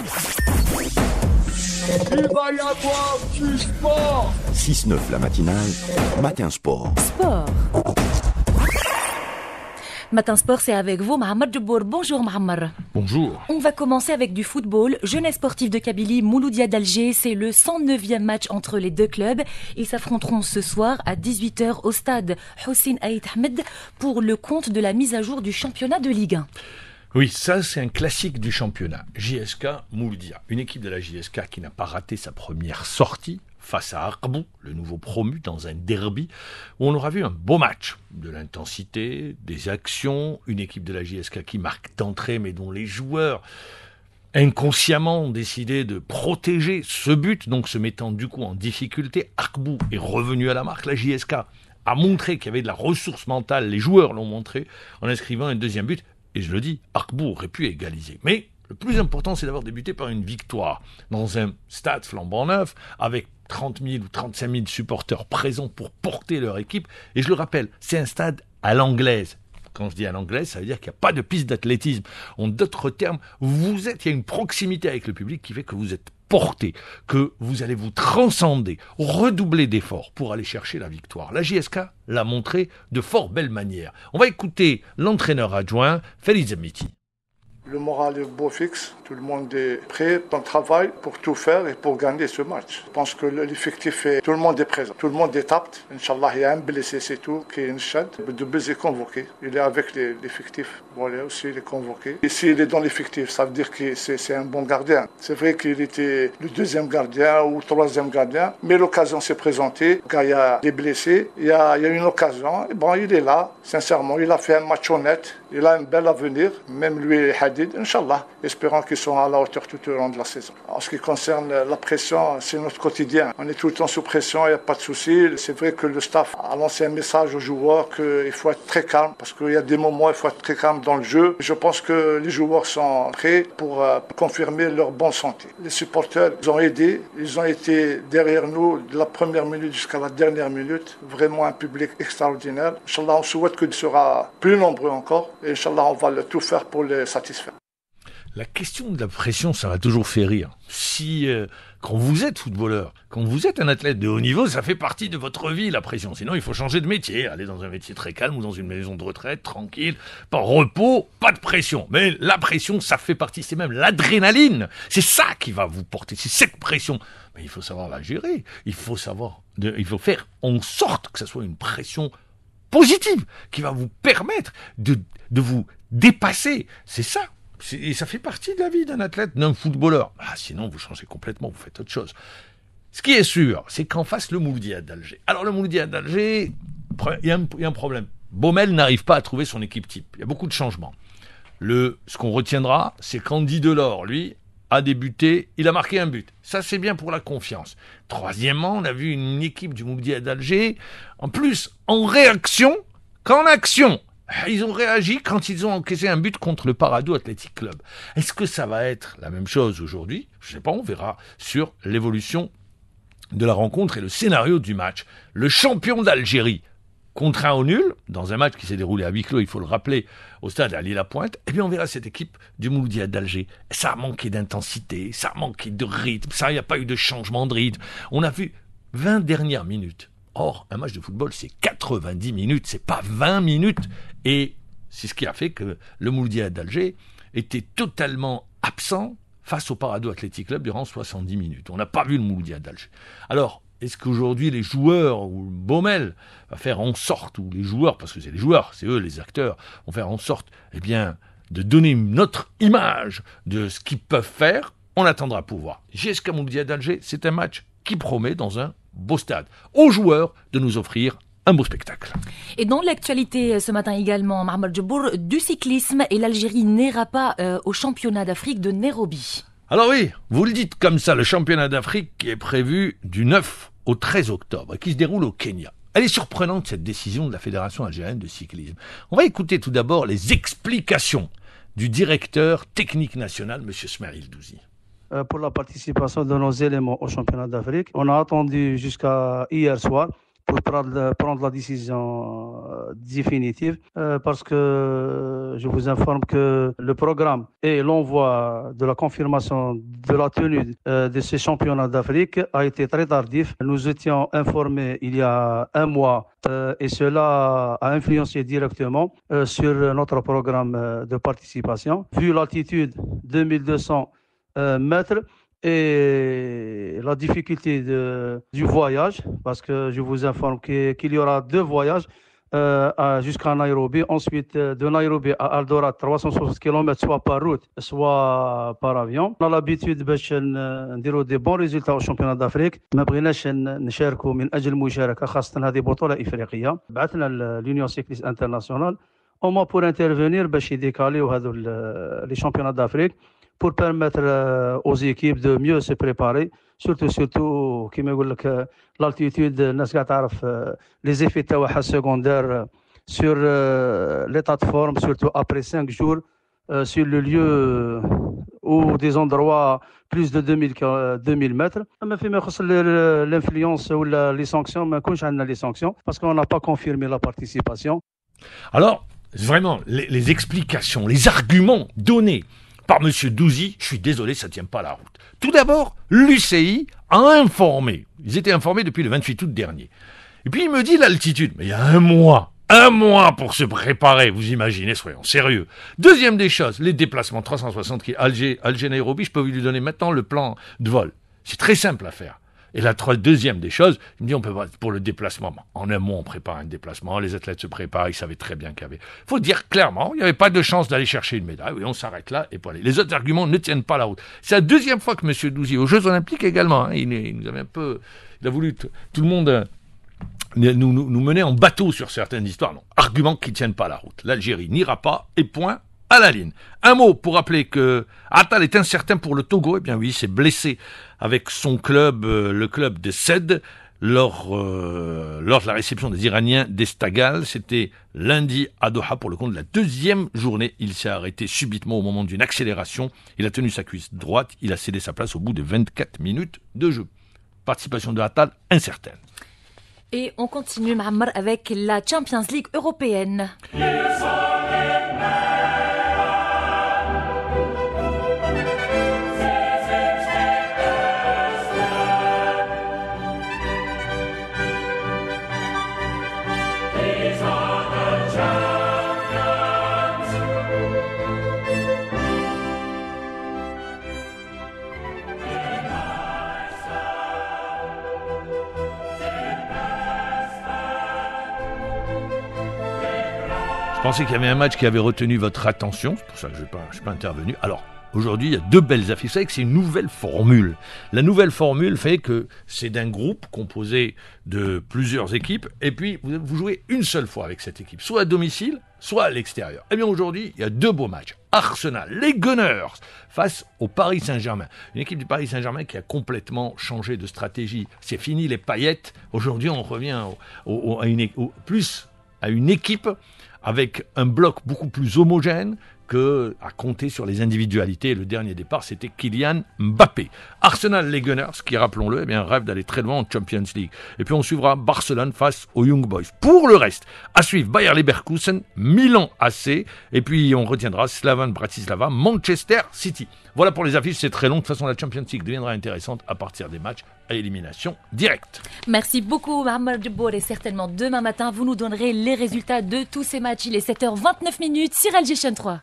6-9 la matinale, matin sport. Sport. Matin Sport, c'est avec vous, Mohamed Djibour. Bonjour, Mohamed. Bonjour. On va commencer avec du football. Jeunesse sportive de Kabylie, Mouloudia d'Alger, c'est le 109e match entre les deux clubs. Ils s'affronteront ce soir à 18h au stade Hossein Aït Ahmed pour le compte de la mise à jour du championnat de Ligue 1. Oui, ça c'est un classique du championnat. JSK Mouldia, une équipe de la JSK qui n'a pas raté sa première sortie face à Arbou, le nouveau promu dans un derby, où on aura vu un beau match, de l'intensité, des actions, une équipe de la JSK qui marque d'entrée mais dont les joueurs inconsciemment ont décidé de protéger ce but, donc se mettant du coup en difficulté. Arbou est revenu à la marque, la JSK a montré qu'il y avait de la ressource mentale, les joueurs l'ont montré en inscrivant un deuxième but et je le dis, Arcbourg aurait pu égaliser. Mais le plus important, c'est d'avoir débuté par une victoire dans un stade flambant neuf, avec 30 000 ou 35 000 supporters présents pour porter leur équipe. Et je le rappelle, c'est un stade à l'anglaise. Quand je dis à l'anglaise, ça veut dire qu'il n'y a pas de piste d'athlétisme. En d'autres termes, vous êtes, il y a une proximité avec le public qui fait que vous êtes portée, que vous allez vous transcender, redoubler d'efforts pour aller chercher la victoire. La JSK l'a montré de fort belle manière. On va écouter l'entraîneur adjoint, Félix Amiti. Le moral est beau fixe, tout le monde est prêt, on travaille pour tout faire et pour gagner ce match. Je pense que l'effectif est, tout le monde est présent, tout le monde est apte. Inch'Allah, il y a un blessé, c'est tout, qui est une chat de est convoqué, il est avec l'effectif. Voilà, aussi, il est convoqué. Ici, il est dans l'effectif, ça veut dire que c'est un bon gardien. C'est vrai qu'il était le deuxième gardien ou troisième gardien, mais l'occasion s'est présentée. Quand il y a des blessés, il y a, une occasion, et bon, il est là, sincèrement, il a fait un match honnête il a un bel avenir, même lui et Hadid, Inch'Allah, espérant qu'ils seront à la hauteur tout au long de la saison. En ce qui concerne la pression, c'est notre quotidien. On est tout le temps sous pression, il n'y a pas de souci. C'est vrai que le staff a lancé un message aux joueurs qu'il faut être très calme, parce qu'il y a des moments, il faut être très calme dans le jeu. Je pense que les joueurs sont prêts pour euh, confirmer leur bonne santé. Les supporters ont aidé. ils ont été derrière nous de la première minute jusqu'à la dernière minute. Vraiment un public extraordinaire. Inch'Allah, on souhaite qu'il sera plus nombreux encore. Et Inch'Allah, on va le tout faire pour les satisfaire. La question de la pression, ça m'a toujours fait rire. Si, euh, quand vous êtes footballeur, quand vous êtes un athlète de haut niveau, ça fait partie de votre vie, la pression. Sinon, il faut changer de métier, aller dans un métier très calme ou dans une maison de retraite, tranquille, pas de repos, pas de pression. Mais la pression, ça fait partie, c'est même l'adrénaline. C'est ça qui va vous porter, c'est cette pression. Mais il faut savoir la gérer, il faut savoir, de, il faut faire en sorte que ça soit une pression positive qui va vous permettre de, de vous dépasser. C'est ça. Et ça fait partie de la vie d'un athlète, d'un footballeur. Ah, sinon, vous changez complètement, vous faites autre chose. Ce qui est sûr, c'est qu'en face, le Mouloudia d'Alger. Alors, le Mouloudia d'Alger, il y, a un, il y a un problème. Baumel n'arrive pas à trouver son équipe type. Il y a beaucoup de changements. Le, ce qu'on retiendra, c'est qu'Andy Delors, lui, a débuté, il a marqué un but. Ça, c'est bien pour la confiance. Troisièmement, on a vu une équipe du Moubdia d'Alger, en plus, en réaction qu'en action. Ils ont réagi quand ils ont encaissé un but contre le Paradou Athletic Club. Est-ce que ça va être la même chose aujourd'hui Je ne sais pas, on verra sur l'évolution de la rencontre et le scénario du match. Le champion d'Algérie contraint au nul, dans un match qui s'est déroulé à huis clos, il faut le rappeler, au stade à Lille-la-Pointe, eh bien on verra cette équipe du Mouloudia d'Alger. Ça a manqué d'intensité, ça a manqué de rythme, ça, il n'y a pas eu de changement de rythme. On a vu 20 dernières minutes. Or, un match de football, c'est 90 minutes, c'est pas 20 minutes. Et c'est ce qui a fait que le Mouloudia d'Alger était totalement absent face au Parado Athletic Club durant 70 minutes. On n'a pas vu le Mouloudia d'Alger. Alors, est-ce qu'aujourd'hui les joueurs ou le Baumel va faire en sorte, ou les joueurs, parce que c'est les joueurs, c'est eux les acteurs, vont faire en sorte, eh bien, de donner notre image de ce qu'ils peuvent faire On attendra pour voir. mon Moubdia d'Alger, c'est un match qui promet dans un beau stade aux joueurs de nous offrir un beau spectacle. Et dans l'actualité euh, ce matin également, Mahmoud Djebour, du cyclisme et l'Algérie n'ira pas euh, au championnat d'Afrique de Nairobi. Alors oui, vous le dites comme ça, le championnat d'Afrique est prévu du 9 au 13 octobre, qui se déroule au Kenya. Elle est surprenante, cette décision de la Fédération algérienne de cyclisme. On va écouter tout d'abord les explications du directeur technique national, M. Smeril Douzi euh, pour la participation de nos éléments au championnat d'Afrique. On a attendu jusqu'à hier soir pour prendre, la décision euh, définitive euh, parce que euh, je vous informe que le programme et l'envoi de la confirmation de la tenue de ces championnats d'Afrique a été très tardif. Nous étions informés il y a un mois et cela a influencé directement sur notre programme de participation. Vu l'altitude 2200 mètres, et la difficulté du voyage, parce que je vous informe qu'il y aura deux voyages euh, jusqu'à Nairobi, ensuite euh, de Nairobi à Aldora, 360 km, soit par route, soit par avion. On a l'habitude de ben, euh, des bons résultats au championnat d'Afrique. من de faire des l'Union Cycliste Internationale au moins pour intervenir باش décaler هذو les championnats d'Afrique pour permettre euh, aux équipes de mieux se préparer. Surtout, surtout, l'altitude, euh, les effets secondaires euh, sur l'état de forme, surtout après cinq jours, sur le lieu ou des endroits plus de 2000, 2000 mètres. L'influence ou les sanctions, les sanctions, parce qu'on n'a pas confirmé la participation. Alors, vraiment, les explications, les arguments donnés par M. Douzy, je suis désolé, ça ne tient pas la route. Tout d'abord, l'UCI a informé. Ils étaient informés depuis le 28 août dernier. Et puis il me dit l'altitude. Mais il y a un mois, un mois pour se préparer, vous imaginez, soyons sérieux. Deuxième des choses, les déplacements 360 qui Alger, Alger-Nairobi, je peux lui donner maintenant le plan de vol. C'est très simple à faire. Et la deuxième des choses, il me dit, on peut pas, pour le déplacement, en un mot, on prépare un déplacement, les athlètes se préparent, ils savaient très bien qu'il y avait. faut dire clairement, il n'y avait pas de chance d'aller chercher une médaille, et on s'arrête là, et pour aller. Les autres arguments ne tiennent pas la route. C'est la deuxième fois que M. Douzi, aux Jeux Olympiques également, hein, il, nous avait un peu, il a voulu, tout le monde, euh, nous, mener en bateau sur certaines histoires. Non, arguments qui ne tiennent pas la route. L'Algérie n'ira pas, et point, à la ligne. Un mot pour rappeler que Attal est incertain pour le Togo. Eh bien oui, il s'est blessé avec son club, euh, le club de SED, lors, euh, lors de la réception des Iraniens d'Estagal. C'était lundi à Doha pour le compte de la deuxième journée. Il s'est arrêté subitement au moment d'une accélération. Il a tenu sa cuisse droite. Il a cédé sa place au bout de 24 minutes de jeu. Participation de Attal incertaine. Et on continue, Mahamar, avec la Champions League européenne. Je pensais qu'il y avait un match qui avait retenu votre attention, c'est pour ça que je ne suis, pas intervenu. Alors, Aujourd'hui, il y a deux belles affiches. C'est une nouvelle formule. La nouvelle formule fait que c'est d'un groupe composé de plusieurs équipes, et puis vous jouez une seule fois avec cette équipe, soit à domicile, soit à l'extérieur. Eh bien, aujourd'hui, il y a deux beaux matchs. Arsenal, les Gunners, face au Paris Saint-Germain. Une équipe du Paris Saint-Germain qui a complètement changé de stratégie. C'est fini les paillettes. Aujourd'hui, on revient à une, plus à une équipe avec un bloc beaucoup plus homogène à compter sur les individualités. Le dernier départ, c'était Kylian Mbappé. Arsenal, les Gunners, qui rappelons-le, eh rêve d'aller très loin en Champions League. Et puis on suivra Barcelone face aux Young Boys. Pour le reste, à suivre Bayer Leverkusen, Milan AC, et puis on retiendra Slavan Bratislava, Manchester City. Voilà pour les affiches, c'est très long. De toute façon, la Champions League deviendra intéressante à partir des matchs à élimination directe. Merci beaucoup, Mohamed Debour. Et certainement, demain matin, vous nous donnerez les résultats de tous ces matchs. Il est 7h29 minutes, Cyril 3.